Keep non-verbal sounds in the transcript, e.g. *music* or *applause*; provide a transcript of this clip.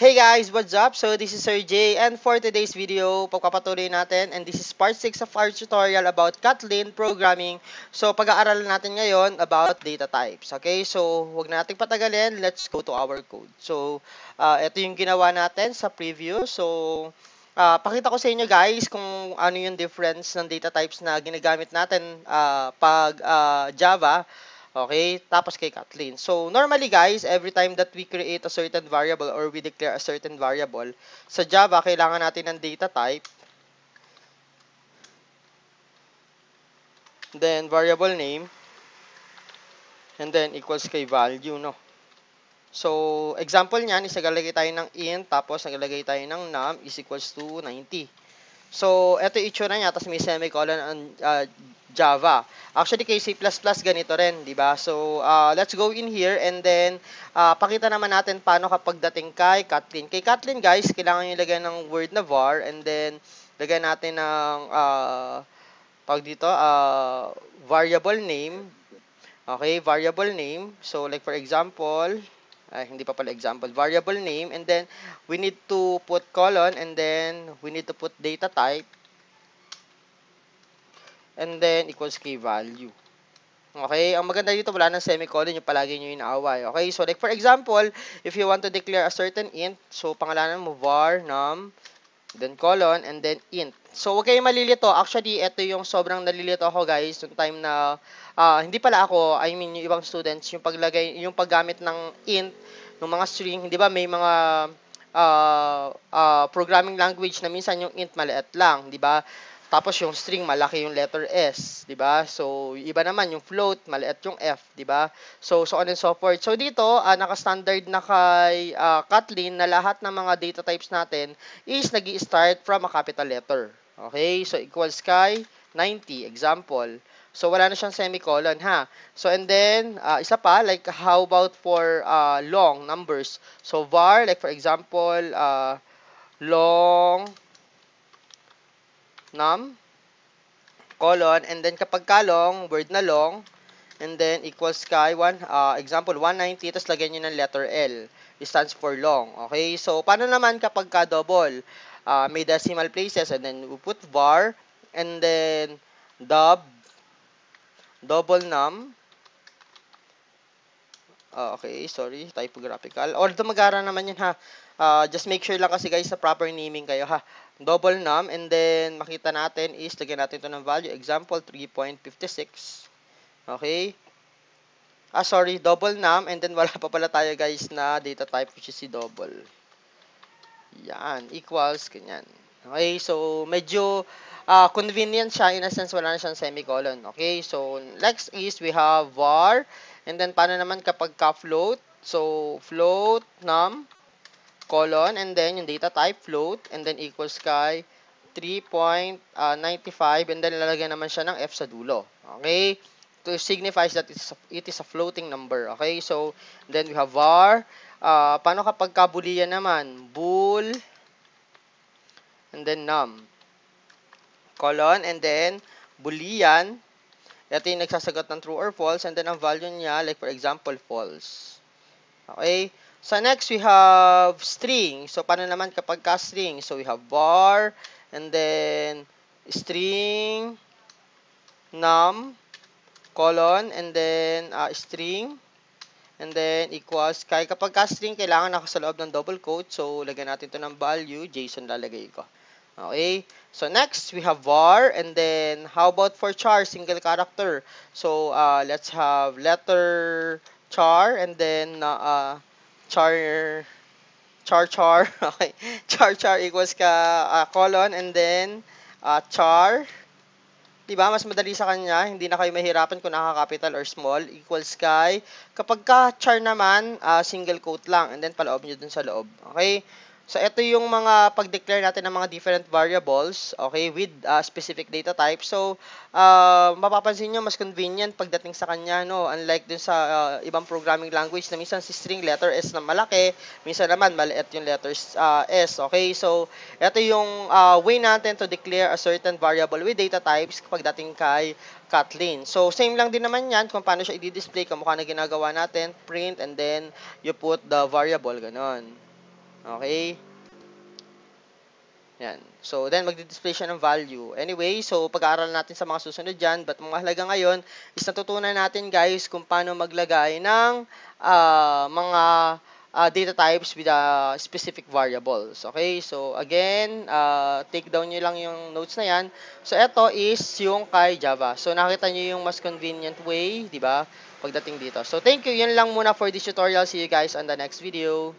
Hey guys, what's up? So this is Sir J and for today's video, pagpapatuloy natin and this is part 6 of our tutorial about Kotlin programming. So pag-aaralan natin ngayon about data types. Okay, so wag na nating patagalin. Let's go to our code. So uh, ito yung ginawa natin sa preview. So uh, pakita ko sa inyo guys kung ano yung difference ng data types na ginagamit natin uh, pag uh, Java Okay? Tapos kay Kathleen. So, normally guys, every time that we create a certain variable or we declare a certain variable, sa Java, kailangan natin ng data type. Then, variable name. And then, equals kay value, no? So, example niyan, isagalagay tayo ng int, tapos nagalagay tayo ng num is equals to 90. So, ito yung na niya, tapos may semicolon on uh, Java. Actually, kay C++ ganito rin, di ba? So, uh, let's go in here and then uh, pakita naman natin paano kapag dating kay Kotlin. Kay Kotlin, guys, kailangan nyo lagyan ng word na var and then lagyan natin ng uh, pag dito, uh, variable name. Okay, variable name. So, like for example, uh, hindi pa pala example, variable name, and then we need to put colon, and then we need to put data type, and then equals key value. Okay, ang maganda dito, wala nang semicolon, yung palagi nyo inaaway. Okay, so like for example, if you want to declare a certain int, so pangalanan mo var num Then colon, and then int. So, huwag kayong malilito. Actually, ito yung sobrang nalilito ako, guys, yung time na, uh, hindi pala ako, I mean, yung ibang students, yung paglagay, yung paggamit ng int, ng mga string, di ba, may mga uh, uh, programming language na minsan yung int maliit lang, di ba? Tapos yung string malaki yung letter S, 'di ba? So iba naman yung float, maliit yung F, 'di ba? So so on and so forth. So dito, uh, naka-standard na kay uh, Kathleen na lahat ng mga data types natin is nagii-start from a capital letter. Okay? So equals kay 90 example. So wala na siyang semicolon ha. So and then uh, isa pa like how about for uh, long numbers? So var like for example uh, long num colon and then kapag ka long word na long and then equals kay one uh, example 190 tapos lagyan niyo ng letter L it stands for long okay so paano naman kapag ka double uh, may decimal places and then we put var and then dub double num oh, okay sorry typographical or magara naman yun ha Uh, just make sure lang kasi guys sa proper naming kayo ha. Double num and then makita natin is lagyan natin ito ng value. Example 3.56. Okay. Ah sorry, double num and then wala pa pala tayo guys na data type which is si double. Yan, equals ganyan. Okay, so medyo uh, convenient siya in a sense wala na siyang semicolon. Okay, so next is we have var and then paano naman kapag ka-float? So float num colon, and then yung data type, float, and then equals kay 3.95, ah, and then lalagyan naman siya ng F sa dulo. Okay? To signifies that it's a, it is a floating number. Okay? So, then we have var. Ah, paano kapag kabulian naman? Bool, and then num. Colon, and then boolean. Ito yung nagsasagot ng true or false, and then ang value niya, like for example, false. Okay? So next we have string. So paano naman kapag ka string? So we have var and then string num colon and then uh, string and then equals kaya kapag ka string kailangan naka sa loob ng double quote. So lagyan natin to ng value JSON lalagay ko. Okay? So, next, we have var. And then, how about for char, single character? So, uh, let's have letter char and then uh, uh, char char char *laughs* okay char char equals ka uh, colon and then uh, char diba mas madali sa kanya hindi na kayo mahirapan kung naka capital or small equals kay kapag ka char naman uh, single quote lang and then paloob niyo dun sa loob okay So, ito yung mga pag-declare natin ng mga different variables, okay, with uh, specific data type. So, uh, mapapansin nyo, mas convenient pagdating sa kanya, no? Unlike dun sa uh, ibang programming language na minsan si string letter S na malaki, minsan naman maliit yung letters uh, S, okay? So, ito yung uh, way natin to declare a certain variable with data types pagdating kay Kathleen. So, same lang din naman yan kung paano siya i-display, kamukha na ginagawa natin, print, and then you put the variable, ganun. Okay? Yan. So, then, magdi-display siya ng value. Anyway, so, pag-aaralan natin sa mga susunod dyan. But, mga halaga ngayon, is natutunan natin, guys, kung paano maglagay ng uh, mga uh, data types with uh, specific variables. Okay? So, again, uh, take down nyo lang yung notes na yan. So, ito is yung kay Java. So, nakita nyo yung mas convenient way, di ba? Pagdating dito. So, thank you. Yan lang muna for this tutorial. See you guys on the next video.